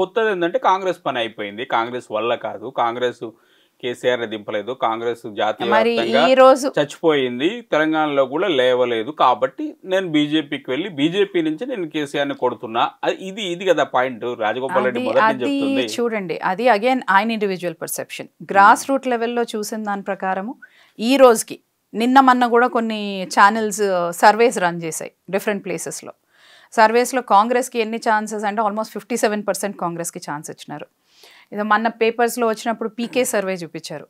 కొత్తది ఏంటంటే కాంగ్రెస్ పని అయిపోయింది కాంగ్రెస్ వల్ల కాదు కాంగ్రెస్ కేసీఆర్ దింపలేదు కాంగ్రెస్ జాతీయ రోజు చచ్చిపోయింది తెలంగాణలో కూడా లేవలేదు కాబట్టి నేను బీజేపీకి వెళ్ళి బీజేపీ నుంచి నేను కేసీఆర్ ని కొడుతున్నా ఇది ఇది కదా పాయింట్ రాజగోపాల్ రెడ్డి చెప్తుంది చూడండి అది అగైన్ ఆయన ఇండివిజువల్ పర్సెప్షన్ గ్రాస్ రూట్ లెవెల్లో చూసిన దాని ప్రకారము ఈ రోజుకి నిన్న మొన్న కూడా కొన్ని ఛానల్స్ సర్వేస్ రన్ చేశాయి డిఫరెంట్ ప్లేసెస్లో సర్వేస్లో కాంగ్రెస్కి ఎన్ని ఛాన్సెస్ అంటే ఆల్మోస్ట్ ఫిఫ్టీ సెవెన్ పర్సెంట్ కాంగ్రెస్కి ఛాన్స్ ఇచ్చినారు ఇది మన పేపర్స్లో వచ్చినప్పుడు పీకే సర్వే చూపించారు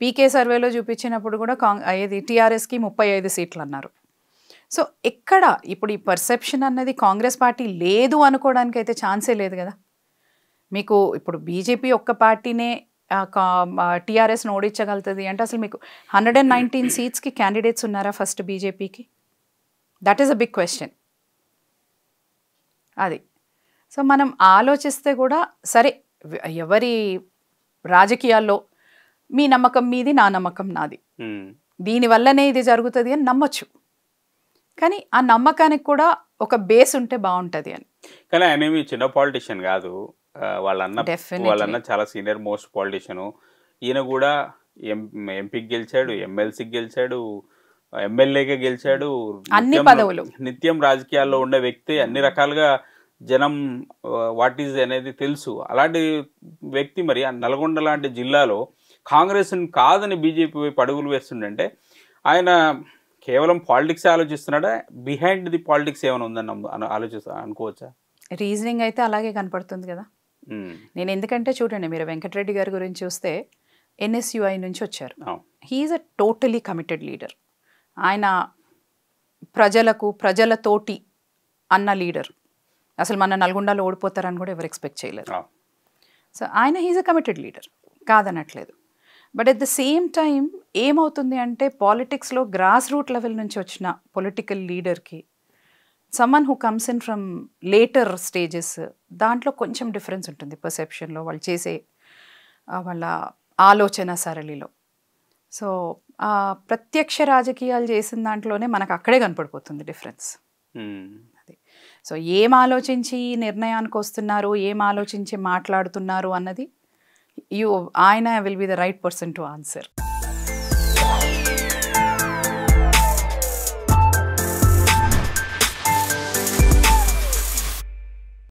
పీకే సర్వేలో చూపించినప్పుడు కూడా కాంగ్ ఏది టీఆర్ఎస్కి ముప్పై ఐదు సీట్లు అన్నారు సో ఎక్కడ ఇప్పుడు ఈ పర్సెప్షన్ అన్నది కాంగ్రెస్ పార్టీ లేదు అనుకోవడానికి అయితే ఛాన్సే లేదు కదా మీకు ఇప్పుడు బీజేపీ ఒక్క పార్టీనే టీఆర్ఎస్ను ఓడించగలుగుతుంది అంటే అసలు మీకు హండ్రెడ్ అండ్ నైన్టీన్ సీట్స్కి క్యాండిడేట్స్ ఉన్నారా ఫస్ట్ బీజేపీకి that is a big question అది సో మనం ఆలోచిస్తే కూడా సరే ఎవరి రాజకీయాల్లో మీ నమ్మకం మీది నా నమ్మకం నాది దీనివల్లనే ఇది జరుగుతుంది అని నమ్మచ్చు కానీ ఆ నమ్మకానికి కూడా ఒక బేస్ ఉంటే బాగుంటుంది అని కానీ ఆయన ఏమి చిన్న పాలిటిషియన్ కాదు వాళ్ళన్న వాళ్ళన్న చాలా సీనియర్ మోస్ట్ పాలిటిషియన్ ఈయన కూడా ఎం ఎంపీకి గెలిచాడు ఎమ్మెల్సీకి గెలిచాడు ఎమ్మెల్యేగా గెలిచాడు అన్ని పదవులు నిత్యం రాజకీయాల్లో ఉండే వ్యక్తి అన్ని రకాలుగా జనం వాట్ ఈజ్ అనేది తెలుసు అలాంటి వ్యక్తి మరి నల్గొండ లాంటి జిల్లాలో కాంగ్రెస్ని కాదని బీజేపీ పడుగులు వేస్తుండంటే ఆయన కేవలం పాలిటిక్స్ ఆలోచిస్తున్నాడా బిహైండ్ ది పాలిటిక్స్ ఏమైనా ఉందని ఆలోచిస్తా అనుకోవచ్చా రీజనింగ్ అయితే అలాగే కనపడుతుంది కదా నేను ఎందుకంటే చూడండి మీరు వెంకటరెడ్డి గారి గురించి చూస్తే ఎన్ఎస్యుఐ నుంచి వచ్చారు he is a totally committed leader ఆయన ప్రజలకు ప్రజలతోటి అన్న లీడర్ అసలు మన నల్గొండలో ఓడిపోతారని కూడా ఎవరు ఎక్స్పెక్ట్ చేయలేరు సో ఆయన హీజ్ అ కమిటెడ్ లీడర్ కాదనట్లేదు but at the same time ఏమవుతుంది అంటే పాలిటిక్స్లో గ్రాస్ రూట్ లెవెల్ నుంచి వచ్చిన పొలిటికల్ లీడర్కి someone who comes in from later stages దాంట్లో కొంచెం డిఫరెన్స్ ఉంటుంది పర్సెప్షన్లో వాళ్ళు చేసే వాళ్ళ ఆలోచన సరళిలో సో ప్రత్యక్ష రాజకీయాలు చేసిన దాంట్లోనే మనకు అక్కడే కనపడిపోతుంది డిఫరెన్స్ అది సో ఏం ఆలోచించి నిర్ణయానికి వస్తున్నారు ఏం ఆలోచించి మాట్లాడుతున్నారు అన్నది యూ ఆయన will be the right person to answer